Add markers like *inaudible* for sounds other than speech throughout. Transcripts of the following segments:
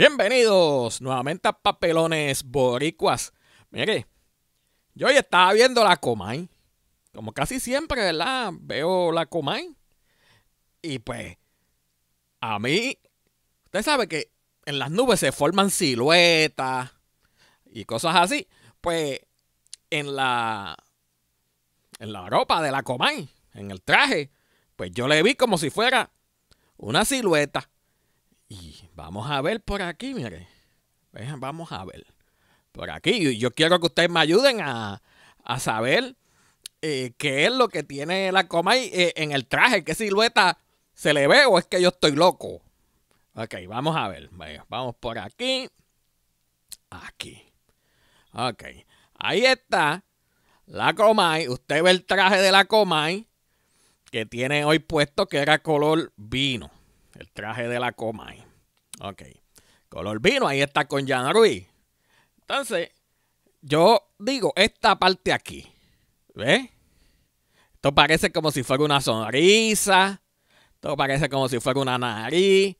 Bienvenidos nuevamente a Papelones Boricuas. Mire, yo hoy estaba viendo la Comay. Como casi siempre, ¿verdad? Veo la Comay. Y pues, a mí, usted sabe que en las nubes se forman siluetas y cosas así. Pues, en la, en la ropa de la Comay, en el traje, pues yo le vi como si fuera una silueta. Y vamos a ver por aquí, mire. Vamos a ver. Por aquí. Yo quiero que ustedes me ayuden a, a saber eh, qué es lo que tiene la coma y eh, en el traje. ¿Qué silueta se le ve o es que yo estoy loco? Ok, vamos a ver. Vamos por aquí. Aquí. Ok. Ahí está la Comay. Usted ve el traje de la Comay que tiene hoy puesto que era color vino. El traje de la Comay. Ok. Color vino, ahí está con jean Ruiz. Entonces, yo digo esta parte aquí. ¿Ves? Esto parece como si fuera una sonrisa. Esto parece como si fuera una nariz.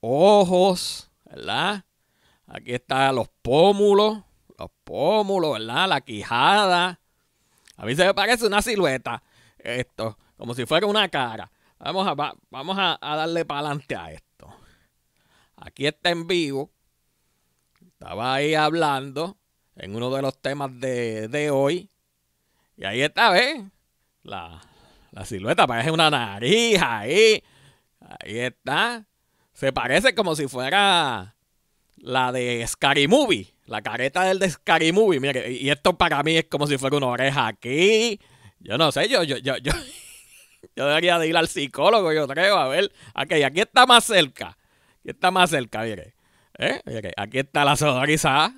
Ojos, ¿verdad? Aquí están los pómulos. Los pómulos, ¿verdad? La quijada. A mí se me parece una silueta. Esto, como si fuera una cara. Vamos vamos a, a darle para adelante a esto aquí está en vivo. Estaba ahí hablando en uno de los temas de, hoy. Y ahí está, ¿ves? La, silueta parece una nariz ahí. Ahí está. Se parece como si fuera la de Scary Movie. La careta del de Scary Movie. y esto para mí es como si fuera una oreja aquí. Yo no sé, yo, yo, yo, yo. *laughs* Yo debería de ir al psicólogo, yo creo, a ver. aquí está más cerca está más cerca, ¿Eh? mire. aquí está la sonrisa.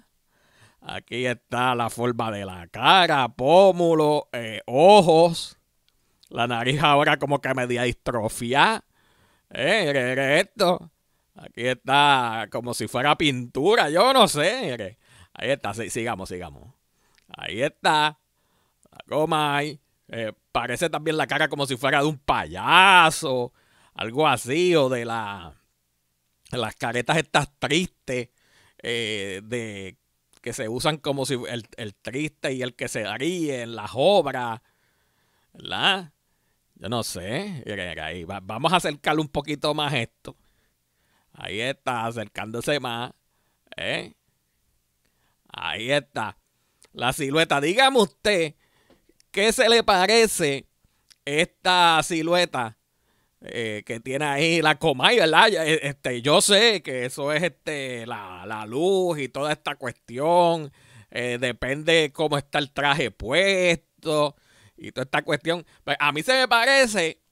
Aquí está la forma de la cara, pómulo, eh, ojos. La nariz ahora como que media distrofia. ¿Eh? Mire, esto. Aquí está como si fuera pintura, yo no sé. Mire. Ahí está, sigamos, sigamos. Ahí está. La goma eh, parece también la cara como si fuera de un payaso, algo así, o de la las caretas estas tristes eh, de que se usan como si el, triste y el que se ríe en las obras, ¿verdad? Yo no sé. Eh, eh, vamos a acercar un poquito más esto. Ahí está, acercándose más. Ahí está. La silueta. Dígame usted, ¿qué se le parece esta silueta eh, que tiene ahí la Comay, ¿verdad? E, este, yo sé que eso es este, la, luz y toda esta cuestión. Eh, depende cómo está el traje puesto y toda esta cuestión. Pues, a mí se me parece,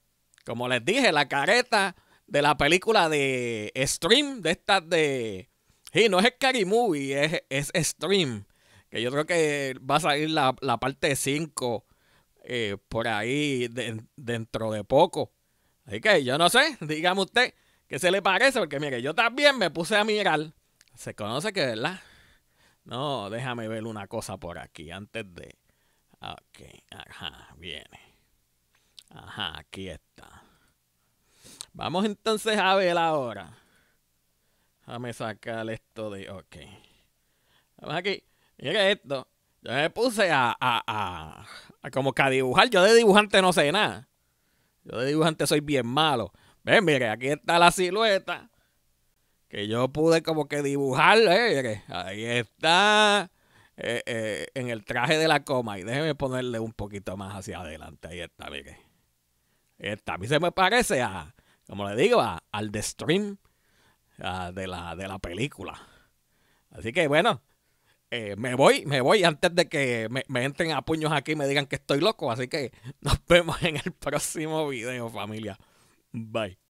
como les dije, la careta de la película de Stream, de estas de... Sí, no es Scary Movie, es, es, Stream. Que yo creo que va a salir la, parte 5 eh, por ahí dentro de poco. Así que yo no sé, dígame usted qué se le parece, porque mire, yo también me puse a mirar. Se conoce que, ¿verdad? No, déjame ver una cosa por aquí antes de. Ok, ajá, viene. Ajá, aquí está. Vamos entonces a ver ahora. Déjame sacar esto de. Ok. Vamos aquí. Mire esto. Yo me puse a, a, a, como que a dibujar. Yo de dibujante no sé nada. Yo de dibujante soy bien malo. Ven, mire, aquí está la silueta. Que yo pude como que dibujar, eh, Ahí está. Eh, eh, en el traje de la coma. Y déjeme ponerle un poquito más hacia adelante. Ahí está, mire. Ahí está. A mí se me parece a, como le digo, al de Stream de, de la película. Así que bueno, eh, me voy, me voy antes de que me, me, entren a puños aquí y me digan que estoy loco. Así que nos vemos en el próximo video, familia. Bye.